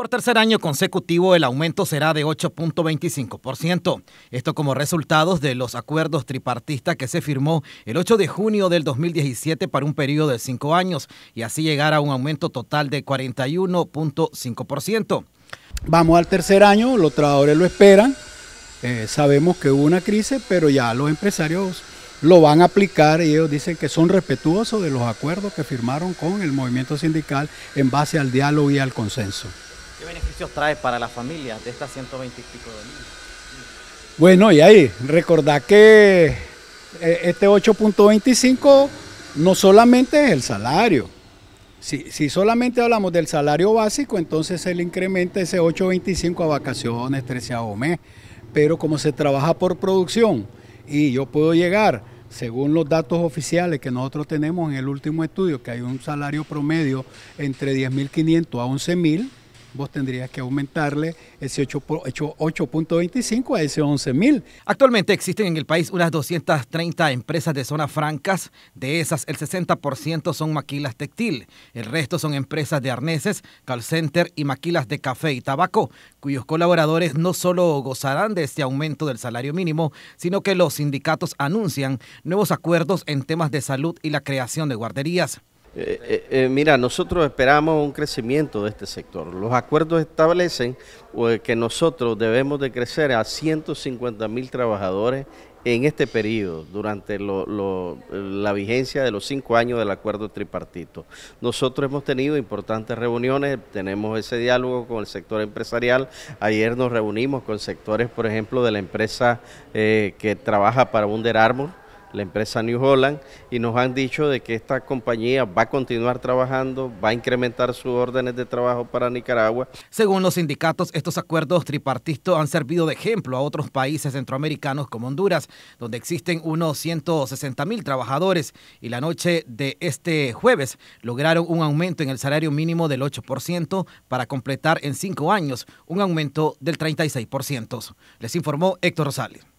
Por tercer año consecutivo, el aumento será de 8.25%. Esto como resultados de los acuerdos tripartistas que se firmó el 8 de junio del 2017 para un periodo de cinco años y así llegar a un aumento total de 41.5%. Vamos al tercer año, los trabajadores lo esperan. Eh, sabemos que hubo una crisis, pero ya los empresarios lo van a aplicar y ellos dicen que son respetuosos de los acuerdos que firmaron con el movimiento sindical en base al diálogo y al consenso. ¿Qué beneficios trae para las familias de estas 120 y pico de niños? Bueno, y ahí, recordad que eh, este 8.25 no solamente es el salario. Si, solamente hablamos del salario básico, entonces se le incrementa ese 8.25 a vacaciones, 13 mes. Pero como se trabaja por producción y yo puedo llegar, según los datos oficiales que nosotros tenemos en el último estudio, que hay un salario promedio entre 10.500 a 11.000 vos tendrías que aumentarle ese 8.25 a ese 11.000. Actualmente existen en el país unas 230 empresas de zonas francas. De esas, el 60% son maquilas textil. El resto son empresas de arneses, call center y maquilas de café y tabaco, cuyos colaboradores no solo gozarán de este aumento del salario mínimo, sino que los sindicatos anuncian nuevos acuerdos en temas de salud y la creación de guarderías. Eh, eh, eh, mira, nosotros esperamos un crecimiento de este sector. Los acuerdos establecen que nosotros debemos de crecer a 150 mil trabajadores en este periodo, durante la vigencia de los cinco años del acuerdo tripartito. Nosotros hemos tenido importantes reuniones, tenemos ese diálogo con el sector empresarial. Ayer nos reunimos con sectores, por ejemplo, de la empresa que trabaja para Under Armour, la empresa New Holland, y nos han dicho de que esta compañía va a continuar trabajando, va a incrementar sus órdenes de trabajo para Nicaragua. Según los sindicatos, estos acuerdos tripartistas han servido de ejemplo a otros países centroamericanos como Honduras, donde existen unos 160 mil trabajadores y la noche de este jueves lograron un aumento en el salario mínimo del 8% para completar en cinco años un aumento del 36%. Les informó Héctor Rosales.